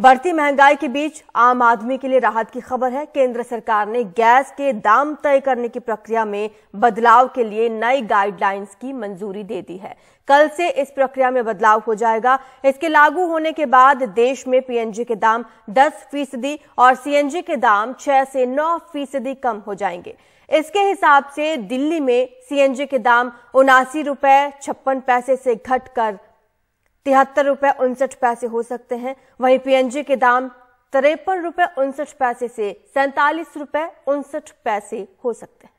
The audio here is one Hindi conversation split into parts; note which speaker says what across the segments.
Speaker 1: बढ़ती महंगाई के बीच आम आदमी के लिए राहत की खबर है केंद्र सरकार ने गैस के दाम तय करने की प्रक्रिया में बदलाव के लिए नई गाइडलाइंस की मंजूरी दे दी है कल से इस प्रक्रिया में बदलाव हो जाएगा इसके लागू होने के बाद देश में पीएनजी के दाम 10 फीसदी और सीएनजी के दाम 6 से 9 फीसदी कम हो जाएंगे इसके हिसाब से दिल्ली में सीएनजी के दाम उनासी रुपए छप्पन पैसे से घटकर तिहत्तर रुपए उनसठ पैसे हो सकते हैं वहीं पीएनजी के दाम तिरपन रुपए उनसठ पैसे से सैतालीस रुपए उनसठ पैसे हो सकते हैं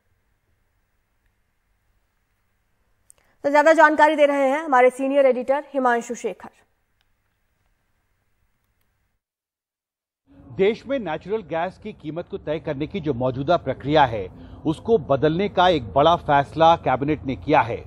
Speaker 1: तो ज्यादा जानकारी दे रहे हैं हमारे सीनियर एडिटर हिमांशु शेखर
Speaker 2: देश में नेचुरल गैस की कीमत को तय करने की जो मौजूदा प्रक्रिया है उसको बदलने का एक बड़ा फैसला कैबिनेट ने किया है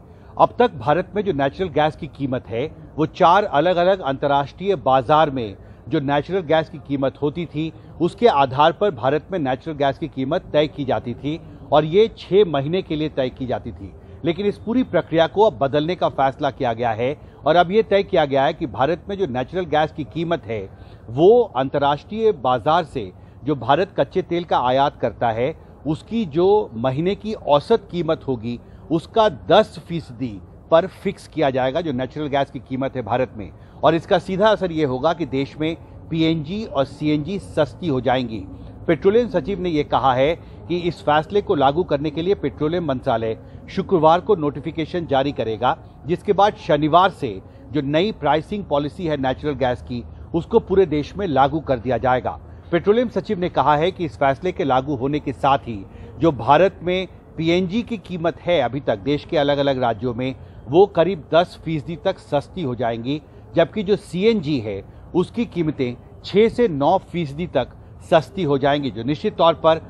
Speaker 2: अब तक भारत में जो नेचुरल गैस की कीमत है वो चार अलग अलग अंतर्राष्ट्रीय बाजार में जो नेचुरल गैस की कीमत होती थी उसके आधार पर भारत में नेचुरल गैस की कीमत तय की जाती थी और ये छः महीने के लिए तय की जाती थी लेकिन इस पूरी प्रक्रिया को अब बदलने का फैसला किया गया है और अब ये तय किया गया है कि भारत में जो नेचुरल गैस की कीमत है वो अंतर्राष्ट्रीय बाजार से जो भारत कच्चे तेल का आयात करता है उसकी जो महीने की औसत कीमत होगी उसका दस फीसदी पर फिक्स किया जाएगा जो नेचुरल गैस की कीमत है भारत में और इसका सीधा असर ये होगा कि देश में पीएनजी और सीएनजी सस्ती हो जाएंगी पेट्रोलियम सचिव ने यह कहा है कि इस फैसले को लागू करने के लिए पेट्रोलियम मंत्रालय शुक्रवार को नोटिफिकेशन जारी करेगा जिसके बाद शनिवार से जो नई प्राइसिंग पॉलिसी है नेचुरल गैस की उसको पूरे देश में लागू कर दिया जाएगा पेट्रोलियम सचिव ने कहा है कि इस फैसले के लागू होने के साथ ही जो भारत में पीएनजी की कीमत है अभी तक देश के अलग अलग राज्यों में वो करीब 10 फीसदी तक सस्ती हो जाएंगी जबकि जो सी है उसकी कीमतें 6 से 9 फीसदी तक सस्ती हो जाएंगी जो निश्चित तौर पर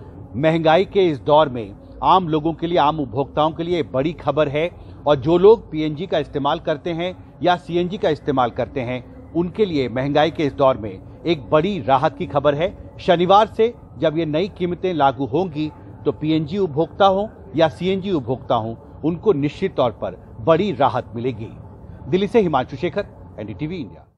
Speaker 2: महंगाई के इस दौर में आम लोगों के लिए आम उपभोक्ताओं के लिए बड़ी खबर है और जो लोग पी का इस्तेमाल करते हैं या सी का इस्तेमाल करते हैं उनके लिए महंगाई के इस दौर में एक बड़ी राहत की खबर है शनिवार से जब ये नई कीमतें लागू होंगी तो पीएनजी उपभोक्ता हो या सीएनजी उपभोक्ता हो उनको निश्चित तौर पर बड़ी राहत मिलेगी दिल्ली से हिमांशु शेखर एनडीटीवी इंडिया